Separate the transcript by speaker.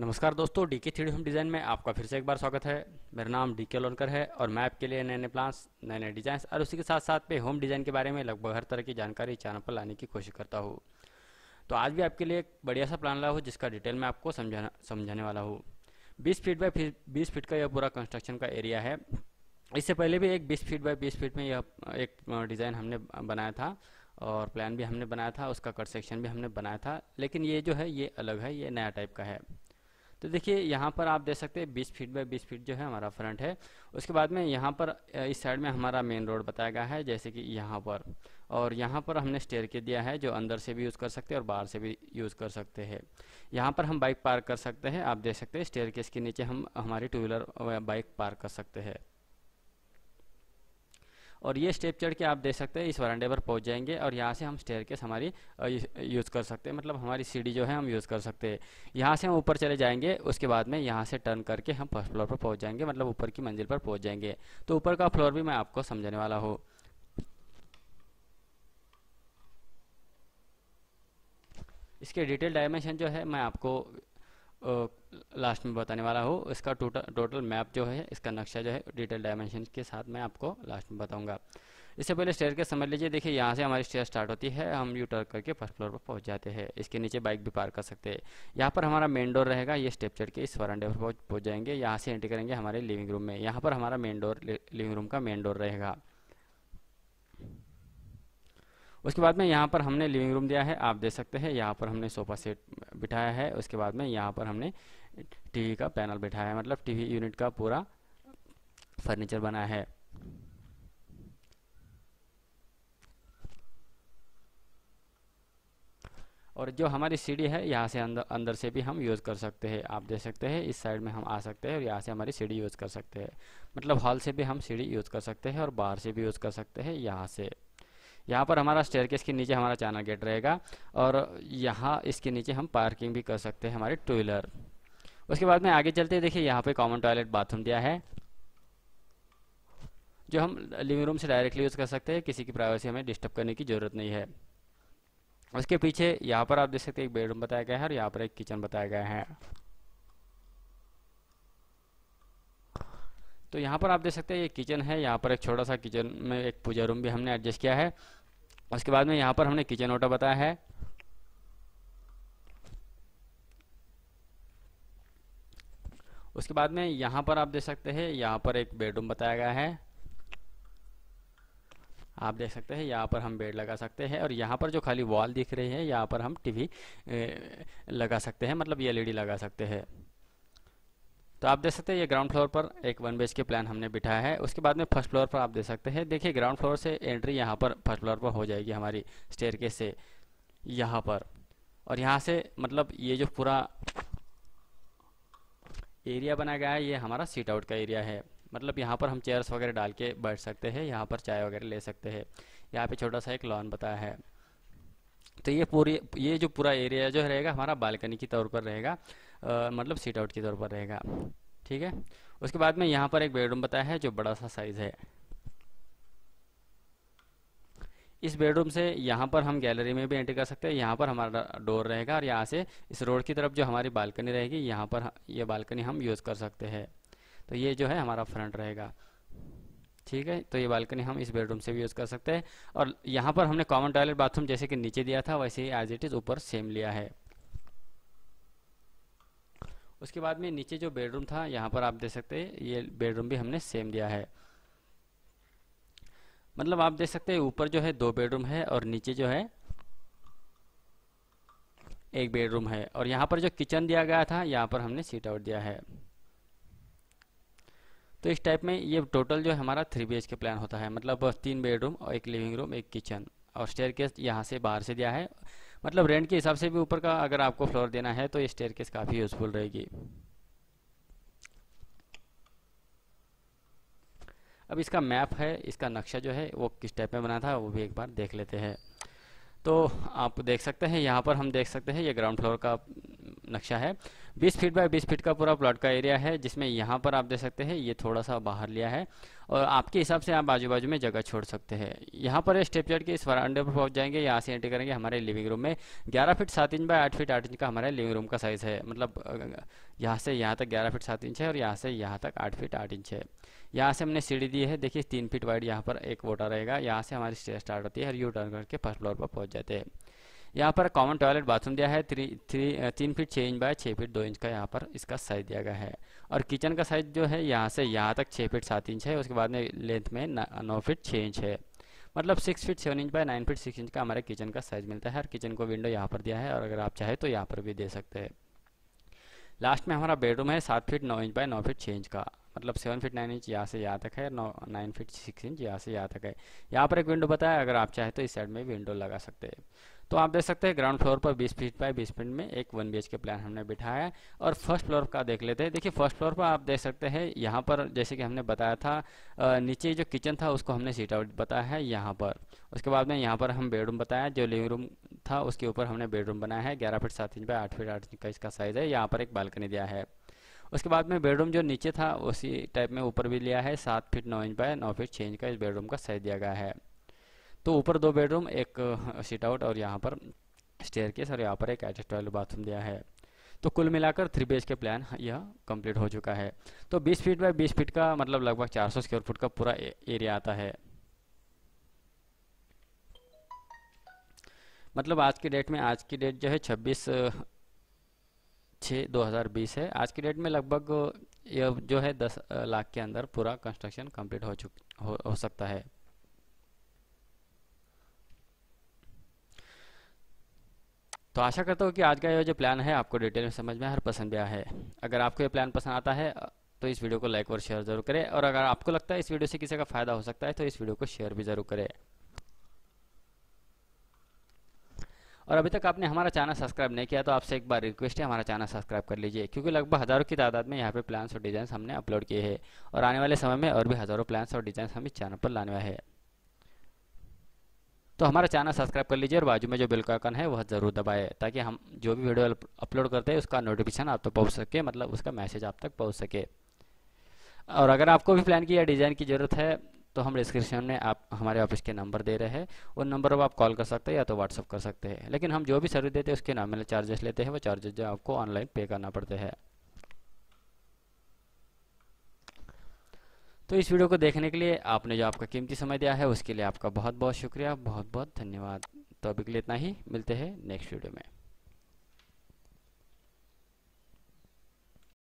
Speaker 1: नमस्कार दोस्तों डी के थ्री होम डिज़ाइन में आपका फिर से एक बार स्वागत है मेरा नाम डी के लोनकर है और मैं आपके लिए नए नए प्लान्स नए नए डिज़ाइन और उसी के साथ साथ पे होम डिज़ाइन के बारे में लगभग हर तरह की जानकारी चैनल पर लाने की कोशिश करता हूँ तो आज भी आपके लिए एक बढ़िया सा प्लान लाया हूँ जिसका डिटेल मैं आपको समझाना समझाने वाला हूँ बीस फीट बाई बीस फीट का यह पूरा कंस्ट्रक्शन का एरिया है इससे पहले भी एक बीस फीट बाई बीस फीट में यह एक डिज़ाइन हमने बनाया था और प्लान भी हमने बनाया था उसका कट सेक्शन भी हमने बनाया था लेकिन ये जो है ये अलग है ये नया टाइप का है तो देखिए यहाँ पर आप देख सकते हैं बीस फीट बाई बीस फीट जो है हमारा फ्रंट है उसके बाद में यहाँ पर इस साइड में हमारा मेन रोड बताया गया है जैसे कि यहाँ पर और यहाँ पर हमने स्टेयर के दिया है जो अंदर से भी यूज़ कर सकते हैं और बाहर से भी यूज़ कर सकते हैं यहाँ पर हम बाइक पार्क कर सकते हैं आप देख सकते हैं स्टेयर के नीचे हम हमारी टू व्हीलर बाइक पार्क कर सकते हैं और ये स्टेप चढ़ के आप देख सकते हैं इस वरान्डे पर पहुंच जाएंगे और यहाँ से हम स्टेयर केस हमारी यूज़ कर सकते हैं मतलब हमारी सीढ़ी जो है हम यूज़ कर सकते हैं यहाँ से हम ऊपर चले जाएंगे उसके बाद में यहाँ से टर्न करके हम फर्स्ट फ्लोर पर पहुँच जाएंगे मतलब ऊपर की मंजिल पर पहुँच जाएंगे तो ऊपर का फ्लोर भी मैं आपको समझने वाला हूँ इसके डिटेल डायमेंशन जो है मैं आपको लास्ट में बताने वाला हूँ इसका टोटल टोटल मैप जो है इसका नक्शा जो है डिटेल डायमेंशन के साथ मैं आपको लास्ट में बताऊँगा इससे पहले स्टेयर के समझ लीजिए देखिए यहाँ से हमारी स्टेयर स्टार्ट होती है हम यू टर्क करके फर्स्ट फ्लोर पर पहुँच जाते हैं इसके नीचे बाइक भी पार कर सकते हैं यहाँ पर हमारा मेन डोर रहेगा ये स्टेप चढ़ के इस वरांडे पर पहुँच जाएंगे यहाँ से एंट्री करेंगे हमारे लिविंग रूम में यहाँ पर हमारा मेन डोर लिविंग रूम का मेन डोर रहेगा उसके बाद में यहाँ पर हमने लिविंग रूम दिया है आप देख सकते हैं यहाँ पर हमने सोफा सेट बिठाया है उसके बाद में यहाँ पर हमने टीवी का पैनल बिठाया है मतलब टीवी यूनिट का पूरा फर्नीचर बना है और जो हमारी सीढ़ी है यहाँ से अंदर अंदर से भी हम यूज़ कर सकते हैं आप देख सकते हैं इस साइड में हम आ सकते हैं और यहाँ से हमारी सीढ़ी यूज़ कर सकते हैं मतलब हॉल से भी हम सीढ़ी यूज़ कर सकते हैं और बाहर से भी यूज़ कर सकते हैं यहाँ से यहाँ पर हमारा स्टेयर केस के नीचे हमारा चैनल गेट रहेगा और यहाँ इसके नीचे हम पार्किंग भी कर सकते हैं हमारे टू व्हीलर उसके बाद में आगे चलते हैं देखिए यहाँ पे कॉमन टॉयलेट बाथरूम दिया है जो हम लिविंग रूम से डायरेक्टली यूज़ कर सकते हैं किसी की प्राइवेसी हमें डिस्टर्ब करने की ज़रूरत नहीं है उसके पीछे यहाँ पर आप देख सकते हैं एक बेडरूम बताया गया है और यहाँ पर एक किचन बताया गया है तो यहाँ पर आप देख सकते हैं ये किचन है यहाँ पर एक छोटा सा किचन में एक पूजा रूम भी हमने एडजस्ट किया है उसके बाद में यहाँ पर हमने किचन ऑटा बताया है उसके बाद में यहाँ पर आप देख सकते हैं यहाँ पर एक बेडरूम बताया गया है आप देख सकते हैं यहाँ पर हम बेड लगा सकते हैं और यहाँ पर जो खाली वॉल दिख रही है यहाँ पर हम टीवी लगा सकते हैं मतलब एलईडी e लगा सकते हैं तो आप देख सकते हैं ये ग्राउंड फ्लोर पर एक वन बेच के प्लान हमने बिठाया है उसके बाद में फर्स्ट फ्लोर पर आप देख सकते हैं देखिए ग्राउंड फ्लोर से एंट्री यहाँ पर फर्स्ट फ्लोर पर हो जाएगी हमारी स्टेयर से यहाँ पर और यहाँ से मतलब ये जो पूरा एरिया बना गया है ये हमारा सीट आउट का एरिया है मतलब यहाँ पर हम चेयर्स वगैरह डाल के बैठ सकते हैं यहाँ पर चाय वगैरह ले सकते हैं यहाँ पे छोटा सा एक लॉन बताया है तो ये पूरी ये जो पूरा एरिया जो रहेगा हमारा बालकनी के तौर पर रहेगा आ, मतलब सीट आउट के तौर पर रहेगा ठीक है उसके बाद में यहाँ पर एक बेडरूम बताया है जो बड़ा सा साइज़ है इस बेडरूम से यहाँ पर हम गैलरी में भी एंट्री कर सकते हैं यहाँ पर हमारा डोर रहेगा और यहाँ से इस रोड की तरफ जो हमारी बालकनी रहेगी यहाँ पर ये बालकनी हम यूज़ कर सकते हैं तो ये जो है हमारा फ्रंट रहेगा ठीक है तो ये बालकनी हम इस बेडरूम से भी यूज़ कर सकते हैं और यहाँ पर हमने कॉमन टॉयलेट बाथरूम जैसे कि नीचे दिया था वैसे ही एज इट इज़ ऊपर सेम लिया है उसके बाद में नीचे जो बेडरूम था यहाँ पर आप देख सकते हैं ये बेडरूम भी हमने सेम दिया है मतलब आप देख सकते हैं ऊपर जो है दो बेडरूम है और नीचे जो है एक बेडरूम है और यहाँ पर जो किचन दिया गया था यहाँ पर हमने सीट आउट दिया है तो इस टाइप में ये टोटल जो हमारा थ्री बी के प्लान होता है मतलब तीन बेडरूम और एक लिविंग रूम एक किचन और स्टेयर केस यहाँ से बाहर से दिया है मतलब रेंट के हिसाब से भी ऊपर का अगर आपको फ्लोर देना है तो ये स्टेयर केस काफ़ी यूजफुल रहेगी अब इसका मैप है इसका नक्शा जो है वो किस टाइप में बना था वो भी एक बार देख लेते हैं तो आप देख सकते हैं यहाँ पर हम देख सकते हैं ये ग्राउंड फ्लोर का नक्शा है 20 फीट बाय 20 फीट का पूरा प्लॉट का एरिया है जिसमें यहाँ पर आप देख सकते हैं ये थोड़ा सा बाहर लिया है और आपके हिसाब से आप आजू बाजू में जगह छोड़ सकते हैं यहाँ पर स्टेप चढ़ के इस वरांडे पर पहुँच जाएंगे यहाँ से एंट्री करेंगे हमारे लिविंग रूम में ग्यारह फीट सात इंच बाय आठ फीट आठ इंच का हमारा लिविंग रूम का साइज़ है मतलब यहाँ से यहाँ तक ग्यारह फीट सात इंच है और यहाँ से यहाँ तक आठ फीट आठ इंच है यहाँ से हमने सीढ़ी दी है देखिए तीन फीट वाइड यहाँ पर एक वोटा रहेगा यहाँ से हमारी स्टेयर स्टार्ट होती है और यू टर्न करके फर्स्ट फ्लोर पर पहुँच जाते हैं यहाँ पर कॉमन टॉयलेट बाथरूम दिया है थ्री थ्री uh, तीन फीट छः इंच बाय छः फीट दो इंच का यहाँ पर इसका साइज दिया गया है और किचन का साइज जो है यहाँ से यहाँ तक छः फीट सात इंच है उसके बाद में लेंथ में नौ फीट छः इंच है मतलब six feet seven inch by nine feet six inch का हमारे किचन का साइज मिलता है और किचन को विंडो यहाँ पर दिया है और अगर आप चाहे तो यहाँ पर भी दे सकते हैं लास्ट में हमारा बेडरूम है सात फीट नौ इंच बाय नौ फीट छः इंच का मतलब सेवन फीट नाइन इंच यहाँ से यहाँ तक है नौ नाइन फीट सिक्स इंच यहाँ से यहाँ तक है यहाँ पर एक विंडो बताया अगर आप चाहे तो इस साइड में विंडो लगा सकते हैं तो आप देख सकते हैं ग्राउंड फ्लोर पर 20 फीट बाय 20 फीट में एक वन बी के प्लान हमने बिठाया है और फर्स्ट फ्लोर का देख लेते हैं देखिए फर्स्ट फ्लोर पर आप देख सकते हैं यहाँ पर जैसे कि हमने बताया था नीचे जो किचन था उसको हमने सीट आउट बताया है यहाँ पर उसके बाद में यहाँ पर हम बेडरूम बताया जो लिविंग रूम था उसके ऊपर हमने बेडरूम बनाया है ग्यारह फीट सात इंच बाय आठ फीट आठ इंच का इसका साइज़ है यहाँ पर एक बालकनी दिया है उसके बाद में बेडरूम जो नीचे था उसी टाइप में ऊपर भी लिया है सात फीट नौ इंच बाय नौ फीट छः इंच का इस बेडरूम का साइज दिया गया है तो ऊपर दो बेडरूम एक सीट आउट और यहाँ पर स्टेयर केस और यहाँ पर एक अटैच टॉयलेट बाथरूम दिया है तो कुल मिलाकर थ्री बी के प्लान यह कंप्लीट हो चुका है तो 20 फीट बाय 20 फीट का मतलब लगभग 400 स्क्वायर फुट का पूरा एरिया आता है मतलब आज की डेट में आज की डेट जो है 26 छः 2020 है आज की डेट में लगभग यह जो है 10 लाख के अंदर पूरा कंस्ट्रक्शन कंप्लीट हो चुक हो, हो सकता है तो आशा करता हूँ कि आज का ये जो प्लान है आपको डिटेल में समझ में हर पसंद आया है अगर आपको ये प्लान पसंद आता है तो इस वीडियो को लाइक और शेयर जरूर करें और अगर आपको लगता है इस वीडियो से किसी का फायदा हो सकता है तो इस वीडियो को शेयर भी जरूर करें और अभी तक आपने हमारा चैनल सब्सक्राइब नहीं किया तो आपसे एक बार रिक्वेस्ट है हमारा चैनल सब्सक्राइब कर लीजिए क्योंकि लगभग हज़ारों की तादाद में यहाँ पे प्लान्स और डिजाइन हमने अपलोड किए हैं और आने वाले समय में और भी हज़ारों प्लान्स और डिजाइन हम इस चैनल पर लाने वाले हैं तो हमारा चैनल सब्सक्राइब कर लीजिए और बाजू में जो बिल का आइकन है वह ज़रूर दबाए ताकि हम जो भी वीडियो अपलोड करते हैं उसका नोटिफिकेशन आप तक तो पहुँच सके मतलब उसका मैसेज आप तक पहुँच सके और अगर आपको भी प्लान की या डिज़ाइन की ज़रूरत है तो हम डिस्क्रिप्शन में आप हमारे ऑफिस के नंबर दे रहे हैं उन नंबर पर आप कॉल कर सकते हैं या तो व्हाट्सअप कर सकते हैं लेकिन हम जो भी सर्विस देते हैं उसके नॉर्मल चार्जेस लेते हैं वो चार्जेस जो आपको ऑनलाइन पे करना पड़ते हैं तो इस वीडियो को देखने के लिए आपने जो आपका कीमती समय दिया है उसके लिए आपका बहुत बहुत शुक्रिया बहुत बहुत धन्यवाद तो अभी के लिए इतना ही मिलते हैं नेक्स्ट वीडियो में